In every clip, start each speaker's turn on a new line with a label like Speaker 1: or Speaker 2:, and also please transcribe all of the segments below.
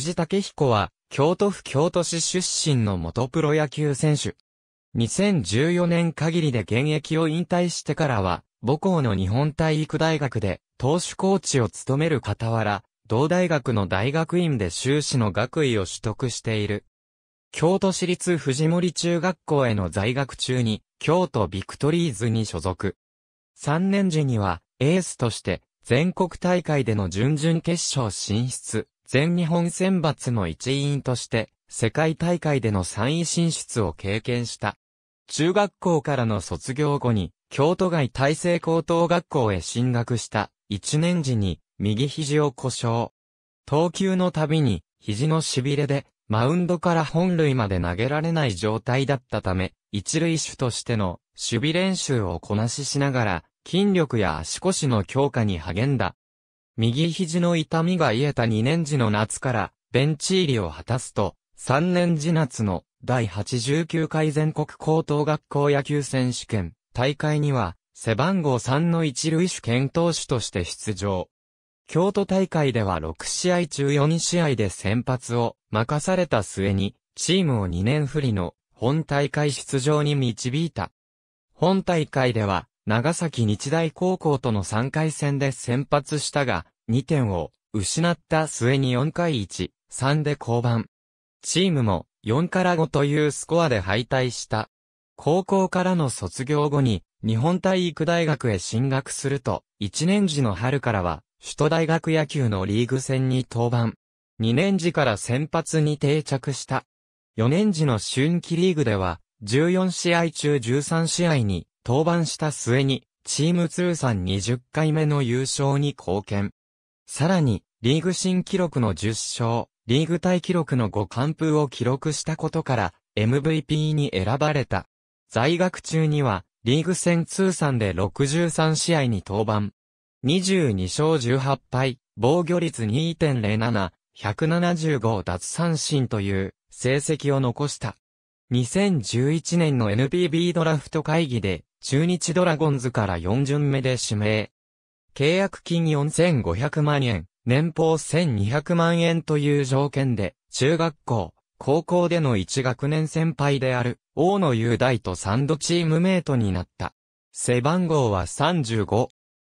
Speaker 1: 辻武彦は、京都府京都市出身の元プロ野球選手。2014年限りで現役を引退してからは、母校の日本体育大学で、投手コーチを務める傍ら、同大学の大学院で修士の学位を取得している。京都市立藤森中学校への在学中に、京都ビクトリーズに所属。3年時には、エースとして、全国大会での準々決勝進出、全日本選抜の一員として、世界大会での3位進出を経験した。中学校からの卒業後に、京都外大成高等学校へ進学した、1年時に、右肘を故障。投球のたびに、肘の痺れで、マウンドから本塁まで投げられない状態だったため、一塁手としての守備練習をこなししながら、筋力や足腰の強化に励んだ。右肘の痛みが癒えた2年時の夏から、ベンチ入りを果たすと、3年時夏の第89回全国高等学校野球選手権大会には、背番号3の一塁手兼投手として出場。京都大会では6試合中4試合で先発を任された末に、チームを2年振りの本大会出場に導いた。本大会では、長崎日大高校との3回戦で先発したが、2点を失った末に4回1、3で降板。チームも4から5というスコアで敗退した。高校からの卒業後に日本体育大学へ進学すると、1年時の春からは首都大学野球のリーグ戦に登板。2年時から先発に定着した。4年時の春季リーグでは、14試合中13試合に登板した末に、チーム通算20回目の優勝に貢献。さらに、リーグ新記録の10勝、リーグ大記録の5完封を記録したことから、MVP に選ばれた。在学中には、リーグ戦通算で63試合に登板。22勝18敗、防御率2.07、175奪三振という成績を残した。2011年の NPB ドラフト会議で中日ドラゴンズから4巡目で指名。契約金4500万円、年俸1200万円という条件で、中学校、高校での一学年先輩である、大野雄大とサンドチームメイトになった。背番号は35。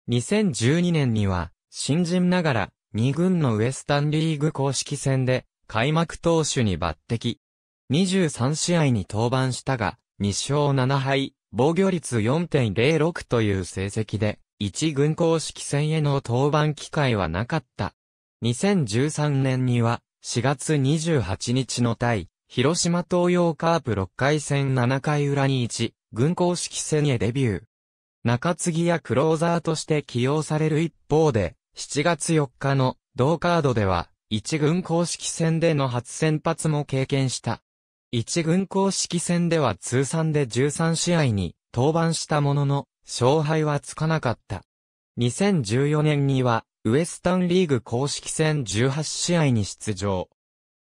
Speaker 1: 2012年には、新人ながら、2軍のウエスタンリーグ公式戦で、開幕投手に抜擢。23試合に登板したが、2勝7敗、防御率4.06という成績で、一軍公式戦への登板機会はなかった。2013年には、4月28日の対、広島東洋カープ6回戦7回裏に一、軍公式戦へデビュー。中継ぎやクローザーとして起用される一方で、7月4日の同カードでは、一軍公式戦での初先発も経験した。一軍公式戦では通算で13試合に登板したものの、勝敗はつかなかった。2014年には、ウエスタンリーグ公式戦18試合に出場。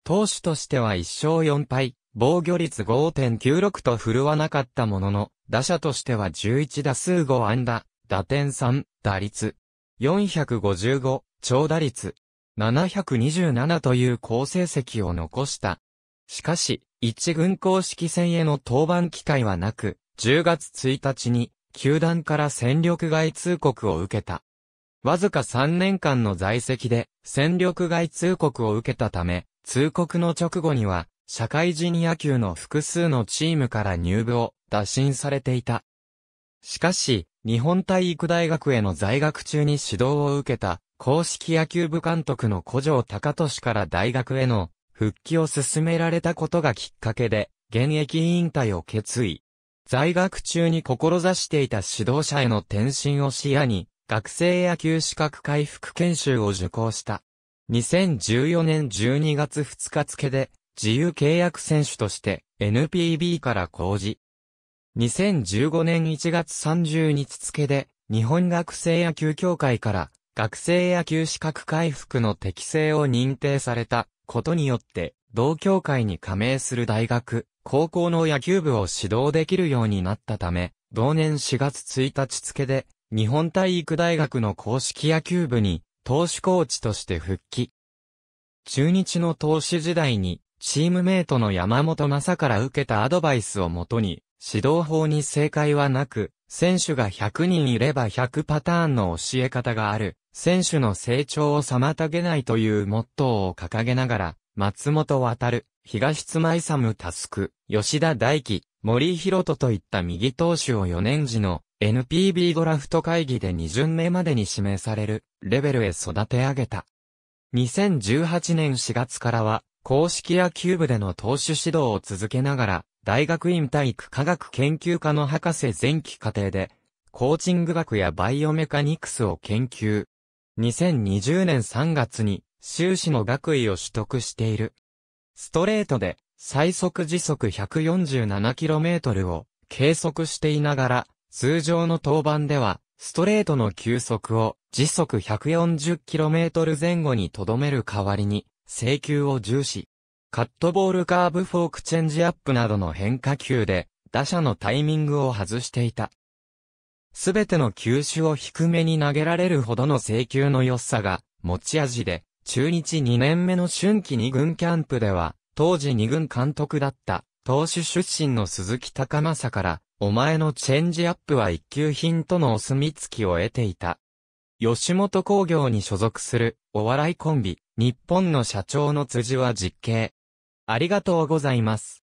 Speaker 1: 投手としては1勝4敗、防御率5.96と振るわなかったものの、打者としては11打数5安打、打点3、打率。455、長打率。727という好成績を残した。しかし、一軍公式戦への登板機会はなく、10月1日に球団から戦力外通告を受けた。わずか3年間の在籍で戦力外通告を受けたため、通告の直後には、社会人野球の複数のチームから入部を打診されていた。しかし、日本体育大学への在学中に指導を受けた、公式野球部監督の古城隆俊から大学への復帰を進められたことがきっかけで、現役引退を決意。在学中に志していた指導者への転身を視野に、学生野球資格回復研修を受講した。2014年12月2日付で、自由契約選手として NPB から公示。2015年1月30日付で、日本学生野球協会から学生野球資格回復の適正を認定されたことによって、同協会に加盟する大学、高校の野球部を指導できるようになったため、同年4月1日付で、日本体育大学の公式野球部に、投手コーチとして復帰。中日の投手時代に、チームメイトの山本正から受けたアドバイスをもとに、指導法に正解はなく、選手が100人いれば100パターンの教え方がある、選手の成長を妨げないというモットーを掲げながら、松本渡る、東妻勇タスク、吉田大輝、森博人といった右投手を4年時の NPB ドラフト会議で2巡目までに指名されるレベルへ育て上げた。2018年4月からは公式野球部での投手指導を続けながら大学院体育科学研究科の博士前期課程でコーチング学やバイオメカニクスを研究。2020年3月に修士の学位を取得している。ストレートで最速時速 147km を計測していながら、通常の登板では、ストレートの球速を時速 140km 前後に留める代わりに、制球を重視。カットボールカーブフォークチェンジアップなどの変化球で、打者のタイミングを外していた。すべての球種を低めに投げられるほどの制球の良さが持ち味で、中日2年目の春季2軍キャンプでは、当時2軍監督だった、投手出身の鈴木隆正から、お前のチェンジアップは一級品とのお墨付きを得ていた。吉本工業に所属する、お笑いコンビ、日本の社長の辻は実刑。ありがとうございます。